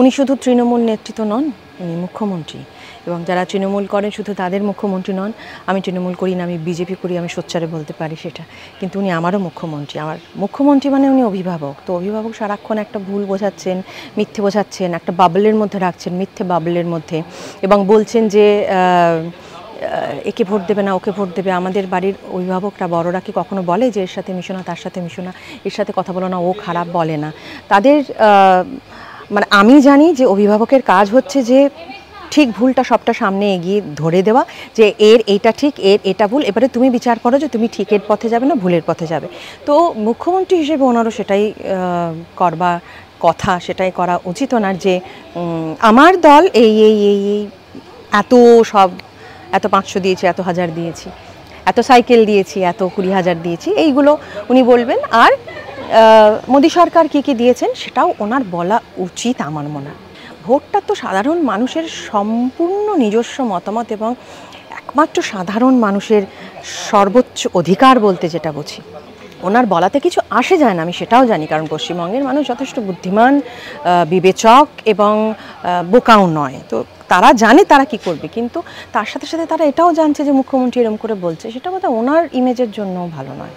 উনি শুধু তৃণমূল নেতৃত্ব নন উনি মুখ্যমন্ত্রী এবং যারা তৃণমূল করেন শুধু তাদের মুখ্যমন্ত্রী নন আমি তৃণমূল করি না আমি বিজেপি করি আমি সোচ্চারে বলতে পারি সেটা কিন্তু উনি আমারও মুখ্যমন্ত্রী আমার মুখ্যমন্ত্রী মানে উনি অভিভাবক তো অভিভাবক সারাক্ষণ একটা ভুল বোঝাচ্ছেন মিথ্যে বোঝাচ্ছেন একটা বাবলের মধ্যে রাখছেন মিথ্যে বাবলের মধ্যে এবং বলছেন যে একে ভোট দেবে না ওকে ভোট দেবে আমাদের বাড়ির অভিভাবকরা বড়োরা কি কখনো বলে যে এর সাথে মিশো না তার সাথে মিশো না এর সাথে কথা বলো না ও খারাপ বলে না তাদের মানে আমি জানি যে অভিভাবকের কাজ হচ্ছে যে ঠিক ভুলটা সবটা সামনে এগিয়ে ধরে দেওয়া যে এর এটা ঠিক এর এটা ভুল এবারে তুমি বিচার করো যে তুমি ঠিকের পথে যাবে না ভুলের পথে যাবে তো মুখ্যমন্ত্রী হিসেবে ওনারও সেটাই করবা কথা সেটাই করা উচিত ওনার যে আমার দল এই এই এই এই এত সব এত পাঁচশো দিয়েছি এত হাজার দিয়েছি এত সাইকেল দিয়েছি এত কুড়ি হাজার দিয়েছি এইগুলো উনি বলবেন আর মোদী সরকার কী কী দিয়েছেন সেটাও ওনার বলা উচিত আমার মনে হয় ভোটটা তো সাধারণ মানুষের সম্পূর্ণ নিজস্ব মতামত এবং একমাত্র সাধারণ মানুষের সর্বোচ্চ অধিকার বলতে যেটা বুঝি ওনার বলাতে কিছু আসে যায় না আমি সেটাও জানি কারণ পশ্চিমবঙ্গের মানুষ যথেষ্ট বুদ্ধিমান বিবেচক এবং বোকাও নয় তো তারা জানে তারা কি করবে কিন্তু তার সাথে সাথে তারা এটাও জানছে যে মুখ্যমন্ত্রী এরম করে বলছে সেটা বোধহয় ওনার ইমেজের জন্য ভালো নয়